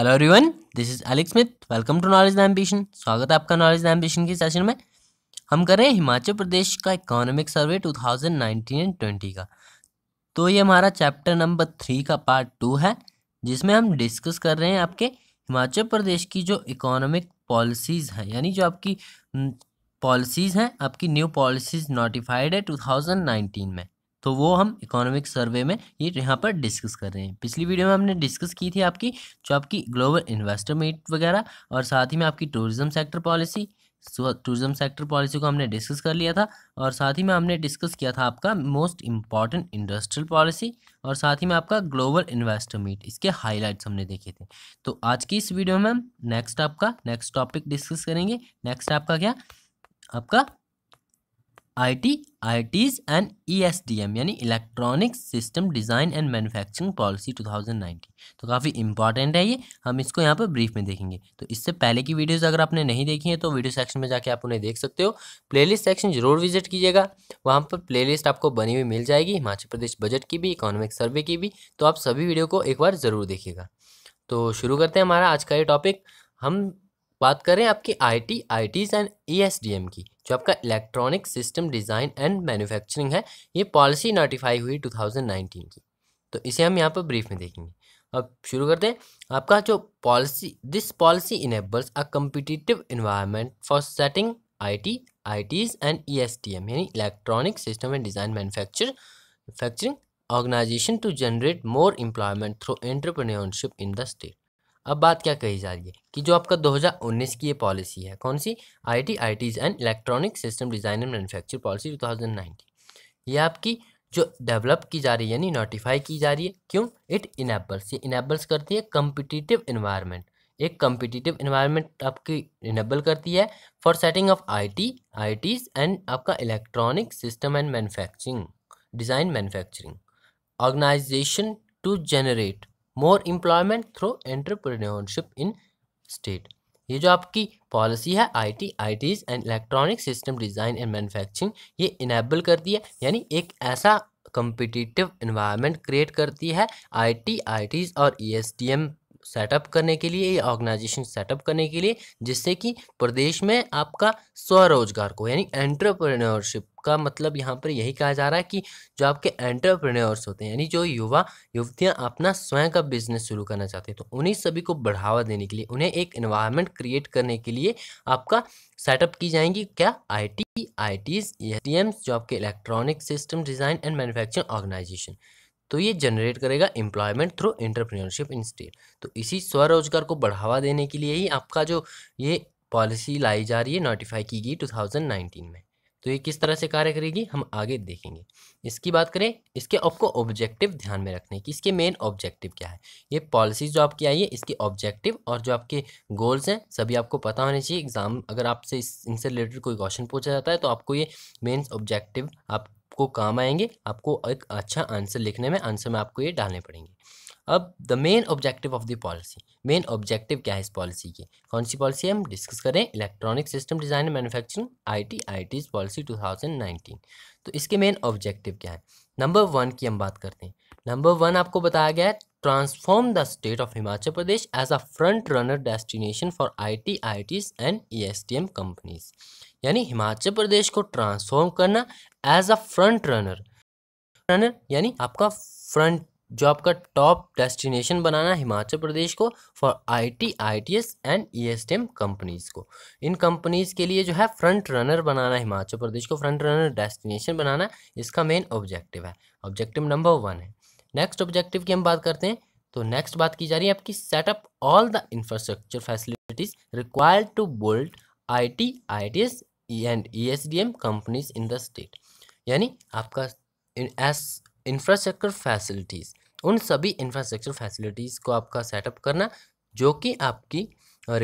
hello everyone this is Alex Smith welcome to knowledge ambition स्वागत है आपका knowledge ambition के सेशन में हम कर रहे हैं हिमाचल प्रदेश का इकोनॉमिक सर्वे 2019 एंड 20 का तो ये हमारा चैप्टर नंबर थ्री का पार्ट टू है जिसमें हम डिस्कस कर रहे हैं आपके हिमाचल प्रदेश की जो इकोनॉमिक पॉलिसीज़ हैं यानी जो आपकी पॉलिसीज़ हम्म, हैं आपकी न्यू पॉलिसीज़ नोटिफाइड है टू में तो वो हम इकोनॉमिक सर्वे में ये यहाँ पर डिस्कस कर रहे हैं पिछली वीडियो में हमने डिस्कस की थी आपकी जो आपकी ग्लोबल इन्वेस्टर मीट वगैरह और साथ ही में आपकी tourism sector policy tourism sector policy को हमने डिस्कस कर लिया था और साथ ही में हमने डिस्कस किया था आपका मोस्ट इम्पॉर्टेंट इंडस्ट्रियल पॉलिसी और साथ ही में आपका ग्लोबल इन्वेस्टर मीट इसके हाइलाइट्स हमने देखे थे तो आज की इस वीडियो में हम नेक्स्ट आपका नेक्स्ट टॉपिक डिस्कस करेंगे नेक्स्ट आपका क्या आपका I T I Ts and E S D M यानी electronic system design and manufacturing policy 2019 तो काफ़ी इंपॉर्टेंट है ये हम इसको यहाँ पर ब्रीफ में देखेंगे तो इससे पहले की वीडियोस अगर आपने नहीं देखी है तो वीडियो सेक्शन में जाके आप उन्हें देख सकते हो प्लेलिस्ट सेक्शन जरूर विजिट कीजिएगा वहाँ पर लिस्ट आपको बनी हुई मिल जाएगी हिमाचल प्रदेश बजट की भी इकोनॉमिक सर्वे की भी तो आप सभी वीडियो को एक बार ज़रूर देखिएगा तो शुरू करते हैं हमारा आज का ये टॉपिक हम बात करें आपकी I T I Ts and E S D M की जो आपका electronic system design and manufacturing है ये पॉलिसी नोटिफाई हुई 2019 की तो इसे हम यहाँ पर ब्रीफ में देखेंगे अब शुरू करते हैं आपका जो policy this policy enables a competitive environment for setting I T I Ts and E S D M यानी electronic system and design manufacture facturing organization to generate more employment through entrepreneurship in the state अब बात क्या कही जा रही है कि जो आपका 2019 की ये पॉलिसी है कौन सी I T I Ts and electronic system design and manufacture policy 2019 ये आपकी जो डेवलप की जा रही है यानी नोटिफाई की जा रही है क्यों इट इनेबल्स ये इनेबल्स करती है कम्पिटिटिव इन्वायरमेंट एक कम्पिटिटिव इन्वायरमेंट आपकी इनेबल करती है for setting of I T I Ts and आपका electronic system and manufacturing design manufacturing organization to generate more employment through entrepreneurship in state ये जो आपकी पॉलिसी है I T I Ts and electronic system design and manufacturing ये enable करती है यानी एक ऐसा कम्पिटिटिव इन्वायरमेंट क्रिएट करती है आई टी आई टीज और E S T M setup करने के लिए या ऑर्गेनाइजेशन सेटअप करने के लिए जिससे कि प्रदेश में आपका स्वरोजगार को यानी एंटरप्रेन्योरशिप का मतलब यहाँ पर यही कहा जा रहा है कि जो आपके एंटरप्रेन्योर्स होते हैं यानी जो युवा युवतियाँ अपना स्वयं का बिजनेस शुरू करना चाहते हैं तो उन्हीं सभी को बढ़ावा देने के लिए उन्हें एक इन्वायरमेंट क्रिएट करने के लिए आपका सेटअप की जाएंगी क्या आई टी आई टीज जो आपके electronic system design and manufacturing organization तो ये जनरेट करेगा एम्प्लॉयमेंट थ्रू एंटरप्रेन्योरशिप इंस्टीट तो इसी स्वरोजगार को बढ़ावा देने के लिए ही आपका जो ये पॉलिसी लाई जा रही है नोटिफाई की गई 2019 में तो ये किस तरह से कार्य करेगी हम आगे देखेंगे इसकी बात करें इसके आपको ऑब्जेक्टिव ध्यान में रखने की इसके मेन ऑब्जेक्टिव क्या है ये पॉलिसीज जो आपकी आई है इसके ऑब्जेक्टिव और जो आपके गोल्स हैं सभी आपको पता होने चाहिए एग्जाम अगर आपसे इस इनसे रिलेटेड कोई क्वेश्चन पूछा जाता है तो आपको ये मेन ऑब्जेक्टिव आप आपको काम आएंगे आपको एक अच्छा आंसर लिखने में आंसर में आपको ये डालने पड़ेंगे अब the main objective of the policy main objective क्या है इस पॉलिसी की कौन सी पॉलिसी हम डिस्कस करें electronic system design and T I T policy nineteen तो इसके मेन ऑब्जेक्टिव क्या है नंबर वन की हम बात करते हैं नंबर वन आपको बताया गया है transform the state of Himachal Pradesh as a front runner destination for I T I Ts and E S T M companies यानी हिमाचल प्रदेश को ट्रांसफॉर्म करना as a front runner runner यानी आपका फ्रंट जो आपका टॉप डेस्टिनेशन बनाना हिमाचल प्रदेश को for I T I T S and E S T M companies को इन कंपनीज़ के लिए जो है फ्रंट रनर बनाना हिमाचल प्रदेश को फ्रंट रनर डेस्टिनेशन बनाना इसका मेन ऑब्जेक्टिव है ऑब्जेक्टिव नंबर वन है नेक्स्ट ऑब्जेक्टिव की हम बात करते हैं तो नेक्स्ट बात की जा रही है आपकी setup all the infrastructure facilities required to build I T I T S and E S D M companies in the state यानी आपका एस इंफ्रास्ट्रक्चर फैसिलिटीज़ उन सभी इंफ्रास्ट्रक्चर फैसिलिटीज़ को आपका सेटअप करना जो कि आपकी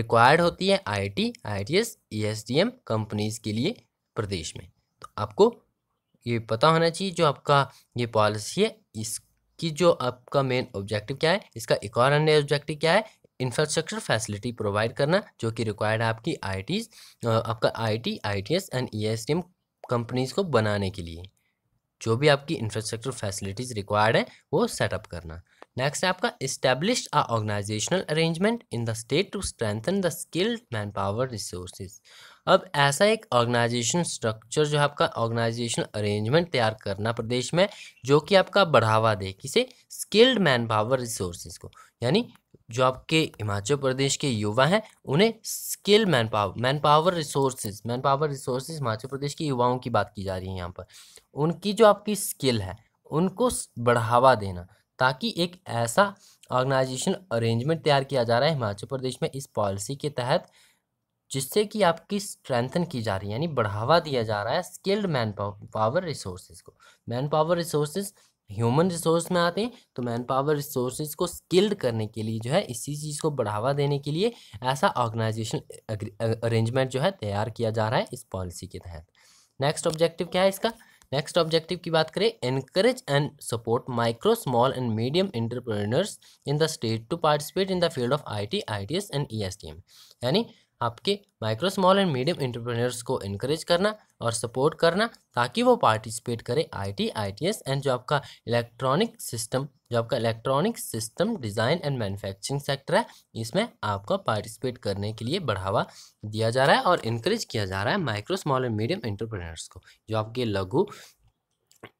रिक्वायर्ड होती है एस डी एम कंपनीज़ के लिए प्रदेश में तो आपको ये पता होना चाहिए जो आपका ये पॉलिसी है इस कि जो आपका मेन ऑब्जेक्टिव क्या है इसका एक और अन्य ऑब्जेक्टिव क्या है इंफ्रास्ट्रक्चर फैसिलिटी प्रोवाइड करना जो कि रिक्वायर्ड है आपकी आई आपका I T I T S and E S T M companies को बनाने के लिए जो भी आपकी इंफ्रास्ट्रक्चर फैसिलिटीज़ रिक्वायर्ड है वो सेटअप करना नेक्स्ट है आपका establish a organizational arrangement in the state to strengthen the skilled man power resources अब ऐसा एक ऑर्गेनाइजेशन स्ट्रक्चर जो है आपका ऑर्गेनाइजेशन अरेंजमेंट तैयार करना प्रदेश में जो कि आपका बढ़ावा दे किसे स्किल्ड मैन पावर रिसोर्सेज को यानी जो आपके हिमाचल प्रदेश के युवा हैं उन्हें skill man power man power resources man power resources Himachal Pradesh के युवाओं की बात की जा रही है यहाँ पर उनकी जो आपकी स्किल है उनको बढ़ावा देना ताकि एक ऐसा ऑर्गेनाइजेशन अरेंजमेंट तैयार किया जा रहा है हिमाचल प्रदेश में इस पॉलिसी के तहत जिससे कि आपकी स्ट्रेंथन की जा रही है यानी बढ़ावा दिया जा रहा है स्किल्ड मैन पावर रिसोर्सेज को man power resources human resource में आते हैं तो मैन पावर रिसोर्सेज को स्किल्ड करने के लिए जो है इसी चीज़ को बढ़ावा देने के लिए ऐसा ऑर्गेनाइजेशन अरेंजमेंट जो है तैयार किया जा रहा है इस पॉलिसी के तहत नेक्स्ट ऑब्जेक्टिव क्या है इसका नेक्स्ट ऑब्जेक्टिव की बात करें encourage and support micro small and medium entrepreneurs in the state to participate in the field of I T I T S and E S T M यानी आपके micro small and medium entrepreneurs को increase करना और support करना ताकि वो participate करें IT ITS and जो आपका इलेक्ट्रॉनिक सिस्टम जो आपका electronic system design and manufacturing sector है इसमें आपका पार्टिसिपेट करने के लिए बढ़ावा दिया जा रहा है और इनक्रेज किया जा रहा है micro small and medium entrepreneurs को जो आपके लघु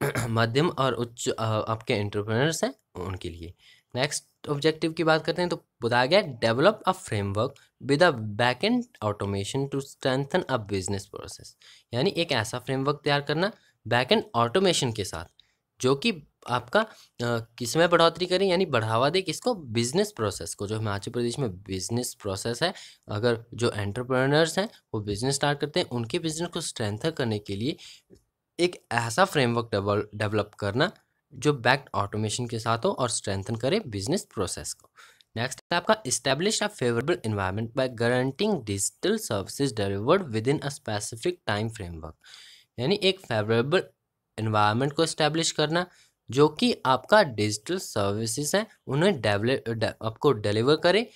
मध्यम और उच्च आपके इंटरप्रेनर्स हैं उनके लिए नेक्स्ट ऑब्जेक्टिव की बात करते हैं तो बताया गया develop a framework with a back end automation to strengthen a business process यानी एक ऐसा फ्रेमवर्क तैयार करना बैक एंड ऑटोमेशन के साथ जो कि आपका किस में बढ़ोतरी करें यानी बढ़ावा दे किसको बिजनेस प्रोसेस को जो हिमाचल प्रदेश में बिजनेस प्रोसेस है अगर जो एंटरप्रेनर्स हैं वो बिजनेस स्टार्ट करते हैं उनके बिजनेस को स्ट्रेंथन करने के लिए एक ऐसा फ्रेमवर्क डेवलप करना जो बैक्ड ऑटोमेशन के साथ हो और स्ट्रेंथन करे बिजनेस प्रोसेस को नेक्स्ट है आपका establish a favourable environment by guaranteeing digital services delivered within a specific time framework यानी एक फेवरेबल इन्वायरमेंट को इस्टेब्लिश करना जो कि आपका डिजिटल सर्विसेज हैं उन्हें आपको डिलीवर करे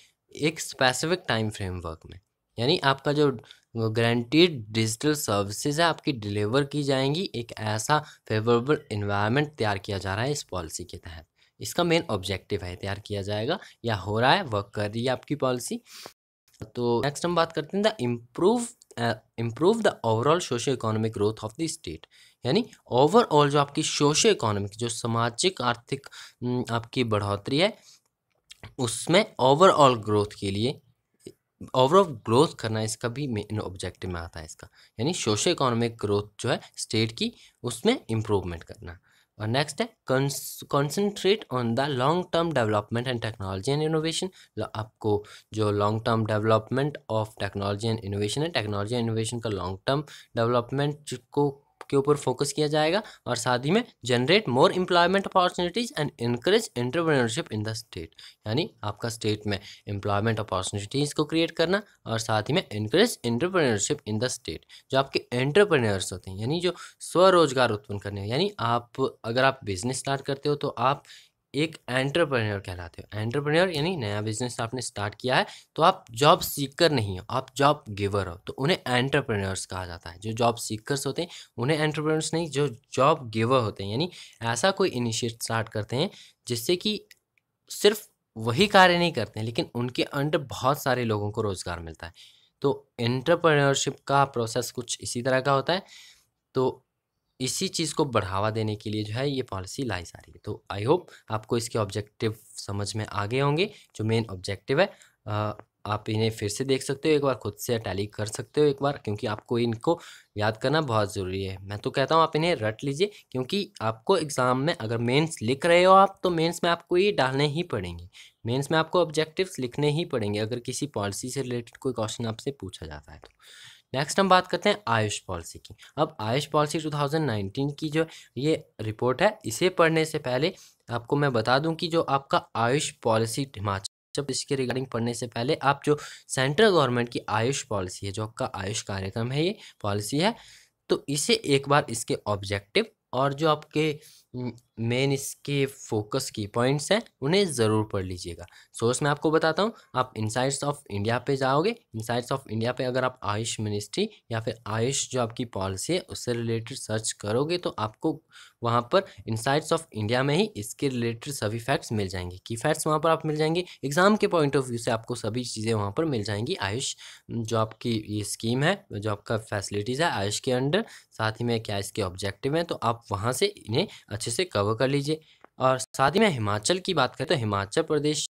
एक स्पेसिफिक टाइम फ्रेमवर्क में यानी आपका जो गारंटीड डिजिटल सर्विसेज है आपकी डिलीवर की जाएंगी एक ऐसा फेवरेबल इन्वायरमेंट तैयार किया जा रहा है इस पॉलिसी के तहत इसका मेन ऑब्जेक्टिव है तैयार किया जाएगा या हो रहा है वर्क कर रही है आपकी पॉलिसी तो नेक्स्ट हम बात करते हैं the improve improve the overall socio economic growth of the state यानी ओवरऑल जो आपकी सोशो इकोनॉमिक जो सामाजिक आर्थिक आपकी बढ़ोतरी है उसमें ओवरऑल ग्रोथ के लिए ओवरऑल ग्रोथ करना इसका भी मेन ऑब्जेक्टिव में आता है इसका यानी सोशो इकोनॉमिक ग्रोथ जो है स्टेट की उसमें इम्प्रूवमेंट करना और नेक्स्ट है concentrate on the long term development and technology and innovation आपको जो long term development of technology and innovation है टेक्नोलॉजी एंड इनोवेशन का लॉन्ग टर्म डेवलपमेंट को के ऊपर फोकस किया जाएगा और साथ ही में generate more employment opportunities and increase entrepreneurship in the state यानी आपका स्टेट में एम्प्लॉयमेंट अपॉर्चुनिटीज़ को क्रिएट करना और साथ ही में increase entrepreneurship in the state जो आपके एंटरप्रेनर्स होते हैं यानी जो स्वरोजगार उत्पन्न करने यानी आप अगर आप बिजनेस स्टार्ट करते हो तो आप एक एंटरप्रेन्योर कहलाते हो एंटरप्रेन्योर यानी नया बिजनेस आपने स्टार्ट किया है तो आप जॉब सीकर नहीं हो आप जॉब गिवर हो तो उन्हें एंटरप्रेन्योर्स कहा जाता है जो जॉब सीकर्स होते हैं उन्हें एंटरप्रेन्योर्स नहीं जो जॉब गिवर होते हैं यानी ऐसा कोई इनिशिएट स्टार्ट करते हैं जिससे कि सिर्फ वही कार्य नहीं करते हैं लेकिन उनके अंडर बहुत सारे लोगों को रोज़गार मिलता है तो एंटरप्रेन्योरशिप का प्रोसेस कुछ इसी तरह का होता है तो इसी चीज़ को बढ़ावा देने के लिए जो है ये पॉलिसी लाई जा रही है तो आई होप आपको इसके ऑब्जेक्टिव समझ में आ गए होंगे जो मेन ऑब्जेक्टिव है आ, आप इन्हें फिर से देख सकते हो एक बार खुद से अटैली कर सकते हो एक बार क्योंकि आपको इनको याद करना बहुत ज़रूरी है मैं तो कहता हूँ आप इन्हें रट लीजिए क्योंकि आपको एग्ज़ाम में अगर मेंस लिख रहे हो आप तो मेंस में आपको ये डालने ही पड़ेंगे मेंस में आपको ऑब्जेक्टिव्स लिखने ही पड़ेंगे अगर किसी पॉलिसी से रिलेटेड कोई क्वेश्चन आपसे पूछा जाता है तो नेक्स्ट हम बात करते हैं आयुष पॉलिसी की अब आयुष पॉलिसी 2019 की जो ये रिपोर्ट है इसे पढ़ने से पहले आपको मैं बता दूं कि जो आपका आयुष पॉलिसी हिमाचल जब इसके रिगार्डिंग पढ़ने से पहले आप जो सेंट्रल गवर्नमेंट की आयुष पॉलिसी है जो आपका आयुष कार्यक्रम है ये पॉलिसी है तो इसे एक बार इसके ऑब्जेक्टिव और जो आपके मेन इसके फोकस की पॉइंट्स हैं उन्हें ज़रूर पढ़ लीजिएगा सोर्स मैं आपको बताता हूँ आप इंसाइट्स ऑफ इंडिया पे जाओगे इंसाइट्स ऑफ इंडिया पे अगर आप आयुष मिनिस्ट्री या फिर आयुष जो आपकी पॉलिसी है उससे रिलेटेड सर्च करोगे तो आपको वहाँ पर इंसाइट्स ऑफ इंडिया में ही इसके रिलेटेड सभी फैक्ट्स मिल जाएंगे की फैक्ट्स वहाँ पर आप मिल जाएंगे एग्जाम के पॉइंट ऑफ व्यू से आपको सभी चीज़ें वहाँ पर मिल जाएंगी आयुष जो आपकी ये स्कीम है जो आपका फैसिलिटीज़ है आयुष के अंडर साथ ही में क्या इसके ऑब्जेक्टिव हैं तो आप वहाँ से इन्हें अच्छे से कवर कर लीजिए और साथ ही में हिमाचल की बात करें तो हिमाचल प्रदेश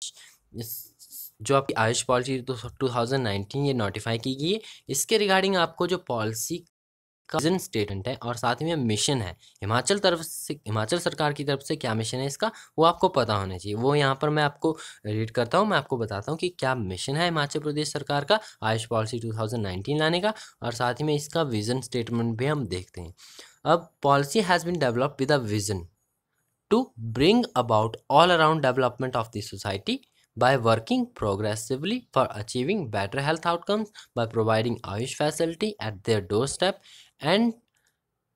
जो आपकी AYUSH policy two thousand nineteen ये नोटिफाई की गई है इसके रिगार्डिंग आपको जो पॉलिसी कजिन स्टेटमेंट है और साथ में मिशन है हिमाचल तरफ से हिमाचल सरकार की तरफ से क्या मिशन है इसका वो आपको पता होना चाहिए वो यहाँ पर मैं आपको रीड करता हूँ मैं आपको बताता हूँ कि क्या मिशन है हिमाचल प्रदेश सरकार का आयुष पॉलिसी 2019 लाने का और साथ ही में इसका विजन स्टेटमेंट भी हम देखते हैं अब policy has been develop with a vision to bring about all around development of the society by working progressively for achieving better health outcomes by providing Ayush facility at their doorstep and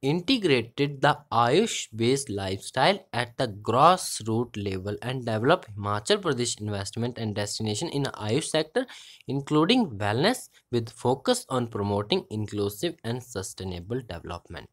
integrated the AYUSH based life style at the grass root level and develop Himachal Pradesh investment and destination in AYUSH sector including wellness with focus on promoting inclusive and sustainable development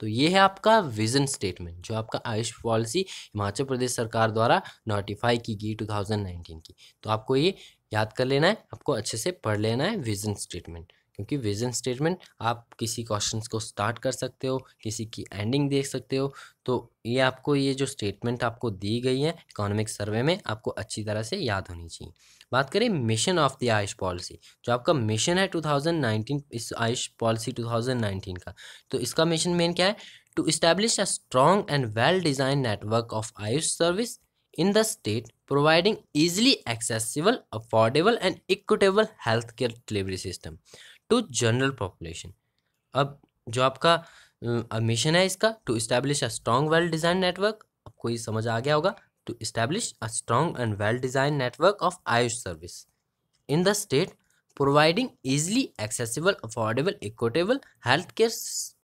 तो ये है आपका vision statement जो आपका Ayush policy Himachal प्रदेश सरकार द्वारा notify की गई टू थाउजेंड नाइनटीन की तो आपको ये याद कर लेना है आपको अच्छे से पढ़ लेना है विजन स्टेटमेंट क्योंकि विजन स्टेटमेंट आप किसी क्वेश्चन को स्टार्ट कर सकते हो किसी की एंडिंग देख सकते हो तो ये आपको ये जो स्टेटमेंट आपको दी गई है इकोनॉमिक सर्वे में आपको अच्छी तरह से याद होनी चाहिए बात करें mission of the AYUSH policy जो आपका मिशन है 2019 इस आयुष पॉलिसी 2019 का तो इसका मिशन मेन क्या है to establish a strong and well design network of AYUSH service in the state providing easily accessible affordable and equitable health care delivery system to general population अब जो आपका मिशन है इसका to establish a strong well design network आपको ये समझ आ गया होगा to establish a strong and well design network of AYUSH service in the state providing easily accessible affordable equitable health care